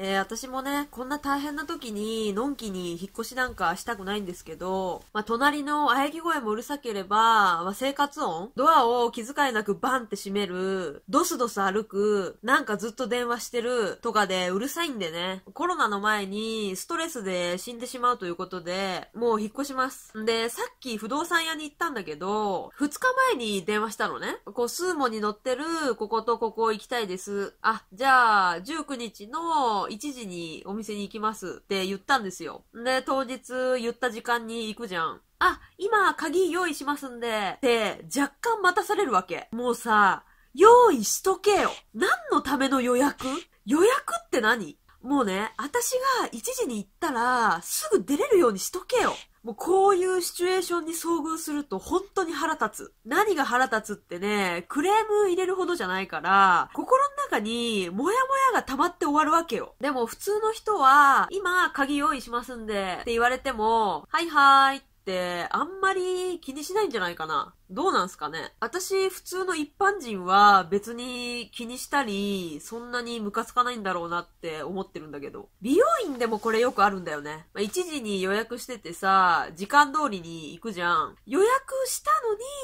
えー、私もね、こんな大変な時に、のんきに引っ越しなんかしたくないんですけど、まあ、隣の喘ぎ声もうるさければ、まあ、生活音ドアを気遣いなくバンって閉める、ドスドス歩く、なんかずっと電話してる、とかでうるさいんでね、コロナの前にストレスで死んでしまうということで、もう引っ越します。んで、さっき不動産屋に行ったんだけど、2日前に電話したのね。こう、スーモに乗ってる、こことここ行きたいです。あ、じゃあ、19日の1時にお店に行きますって言ったんですよ。で、当日言った時間に行くじゃん。あ、今鍵用意しますんで、って若干待たされるわけ。もうさ、用意しとけよ。何のための予約予約って何もうね、私が1時に行ったら、すぐ出れるようにしとけよ。もうこういうシチュエーションに遭遇すると本当に腹立つ。何が腹立つってね、クレーム入れるほどじゃないから、心の中にモヤモヤが溜まって終わるわけよ。でも普通の人は、今鍵用意しますんでって言われても、はいはーいってあんまり気にしないんじゃないかな。どうなんすかね私、普通の一般人は別に気にしたり、そんなにムカつかないんだろうなって思ってるんだけど。美容院でもこれよくあるんだよね。まあ、一時に予約しててさ、時間通りに行くじゃん。予約した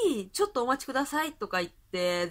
のに、ちょっとお待ちくださいとか言って、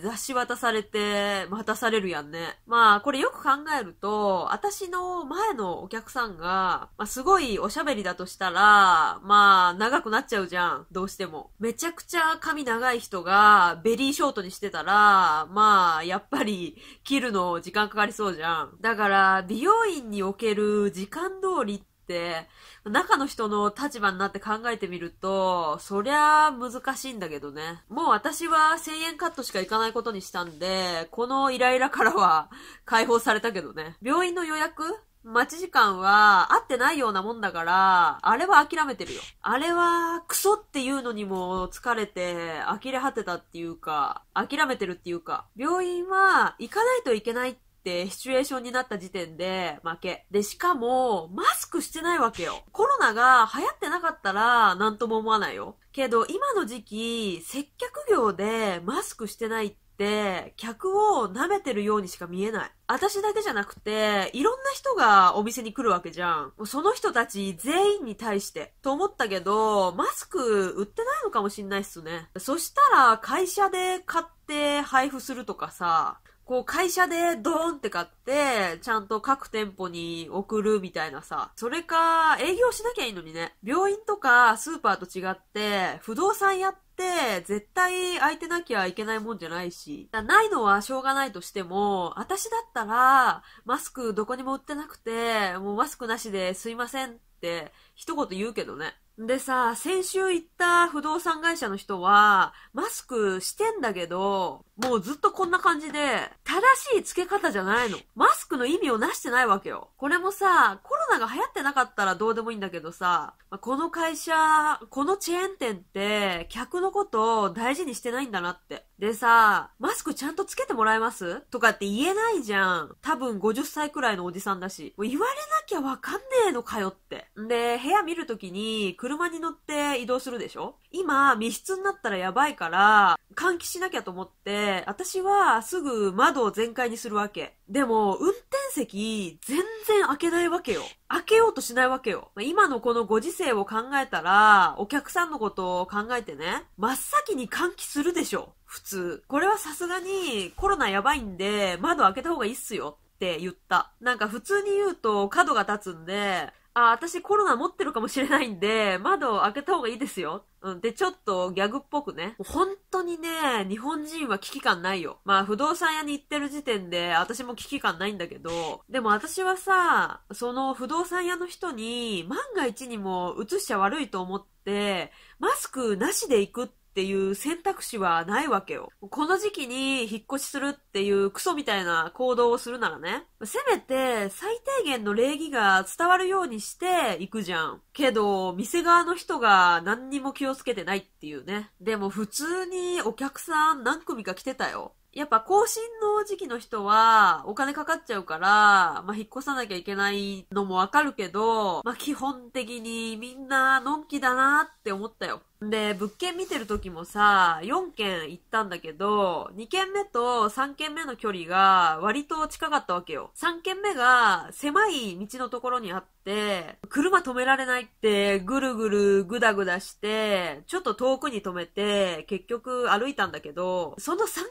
雑誌渡されて、待たされるやんね。まあ、これよく考えると、私の前のお客さんが、まあ、すごいおしゃべりだとしたら、まあ、長くなっちゃうじゃん。どうしても。めちゃくちゃ髪長い人がベリーショートにしてたら、まあ、やっぱり切るの時間かかりそうじゃん。だから、美容院における時間通りって、中の人の立場になって考えてみると、そりゃ難しいんだけどね。もう私は1000円カットしか行かないことにしたんで、このイライラからは解放されたけどね。病院の予約待ち時間は合ってないようなもんだから、あれは諦めてるよ。あれは、クソっていうのにも疲れて、呆れ果てたっていうか、諦めてるっていうか、病院は行かないといけないってシチュエーションになった時点で負け。で、しかも、マスクしてないわけよ。コロナが流行ってなかったら、なんとも思わないよ。けど、今の時期、接客業でマスクしてないって、で、客を舐めてるようにしか見えない。私だけじゃなくて、いろんな人がお店に来るわけじゃん。その人たち全員に対して。と思ったけど、マスク売ってないのかもしんないっすね。そしたら会社で買って配布するとかさ、こう会社でドーンって買って、ちゃんと各店舗に送るみたいなさ。それか、営業しなきゃいいのにね。病院とかスーパーと違って、不動産やっって絶対空いてなきゃいけないもんじゃないし、ないのはしょうがないとしても、私だったらマスクどこにも売ってなくて、もうマスクなしですいませんって一言言うけどね。でさ、先週行った不動産会社の人は、マスクしてんだけど、もうずっとこんな感じで、正しい付け方じゃないの。マスクの意味をなしてないわけよ。これもさ、コロナが流行ってなかったらどうでもいいんだけどさ、この会社、このチェーン店って、客のことを大事にしてないんだなって。でさ、マスクちゃんとつけてもらえますとかって言えないじゃん。多分50歳くらいのおじさんだし。もう言われなきゃわかんねえのかよって。で、部屋見るときに車に乗って移動するでしょ今、密室になったらやばいから、換気しなきゃと思って、私はすぐ窓を全開にするわけ。でも、運転席、全然開けないわけよ。開けようとしないわけよ。今のこのご時世を考えたら、お客さんのことを考えてね、真っ先に換気するでしょ。普通。これはさすがにコロナやばいんで、窓開けた方がいいっすよって言った。なんか普通に言うと角が立つんで、あ、私コロナ持ってるかもしれないんで、窓を開けた方がいいですよ。うん。で、ちょっとギャグっぽくね。本当にね、日本人は危機感ないよ。まあ、不動産屋に行ってる時点で、私も危機感ないんだけど、でも私はさ、その不動産屋の人に、万が一にも移しちゃ悪いと思って、マスクなしで行くってっていう選択肢はないわけよ。この時期に引っ越しするっていうクソみたいな行動をするならね、せめて最低限の礼儀が伝わるようにして行くじゃん。けど、店側の人が何にも気をつけてないっていうね。でも普通にお客さん何組か来てたよ。やっぱ更新の時期の人はお金かかっちゃうから、まあ、引っ越さなきゃいけないのもわかるけど、まあ、基本的にみんなのんきだなって思ったよ。で、物件見てる時もさ、4軒行ったんだけど、2軒目と3軒目の距離が割と近かったわけよ。3軒目が狭い道のところにあって、車止められないって、ぐるぐるぐだぐだして、ちょっと遠くに止めて、結局歩いたんだけど、その3軒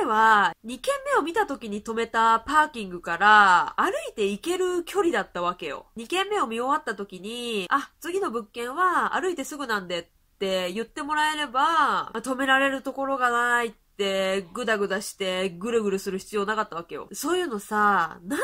目は、2軒目を見た時に止めたパーキングから歩いて行ける距離だったわけよ。2軒目を見終わった時に、あ、次の物件は歩いてすぐなんでって、って言ってもらえれば、止められるところがないって、ぐだぐだして、ぐるぐるする必要なかったわけよ。そういうのさ、なん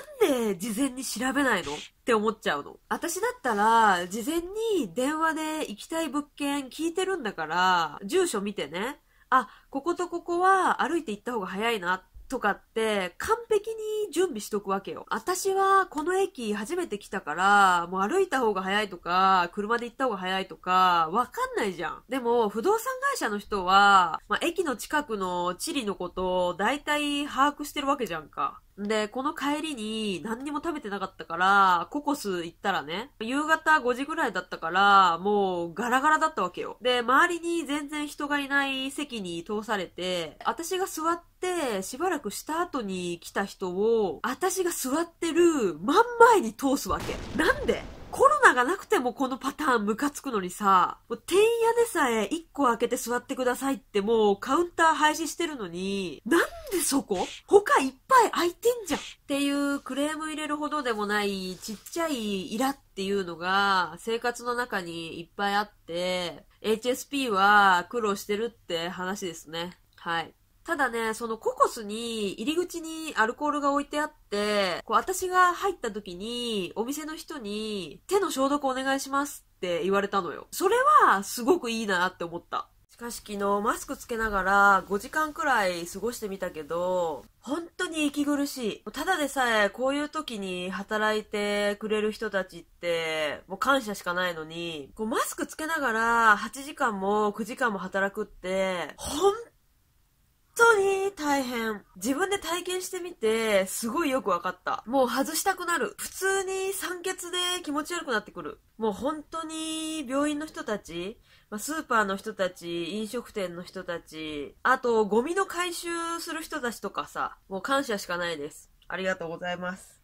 で事前に調べないのって思っちゃうの。私だったら、事前に電話で行きたい物件聞いてるんだから、住所見てね、あ、こことここは歩いて行った方が早いなっとかって完璧に準備しとくわけよ。私はこの駅初めて来たから、もう歩いた方が早いとか、車で行った方が早いとか、わかんないじゃん。でも、不動産会社の人は、まあ、駅の近くの地理のことを大体把握してるわけじゃんか。で、この帰りに何にも食べてなかったから、ココス行ったらね、夕方5時ぐらいだったから、もうガラガラだったわけよ。で、周りに全然人がいない席に通されて、私が座ってしばらくした後に来た人を、私が座ってる真ん前に通すわけ。なんでがなくてもこのパターンムカつくのにさ、もう店屋でさえ1個開けて座ってくださいってもうカウンター廃止してるのに、なんでそこ他いっぱい開いてんじゃんっていうクレーム入れるほどでもないちっちゃいイラっていうのが生活の中にいっぱいあって、HSP は苦労してるって話ですね。はい。ただね、そのココスに、入り口にアルコールが置いてあって、こう、私が入った時に、お店の人に、手の消毒お願いしますって言われたのよ。それは、すごくいいなって思った。しかし昨日マスクつけながら5時間くらい過ごしてみたけど、本当に息苦しい。ただでさえこういう時に働いてくれる人たちって、もう感謝しかないのに、こうマスクつけながら8時間も9時間も働くって、本当当に大変。自分で体験してみて、すごいよく分かった。もう外したくなる。普通に酸欠で気持ち悪くなってくる。もう本当に病院の人たち、まスーパーの人たち、飲食店の人たち、あとゴミの回収する人たちとかさ、もう感謝しかないです。ありがとうございます。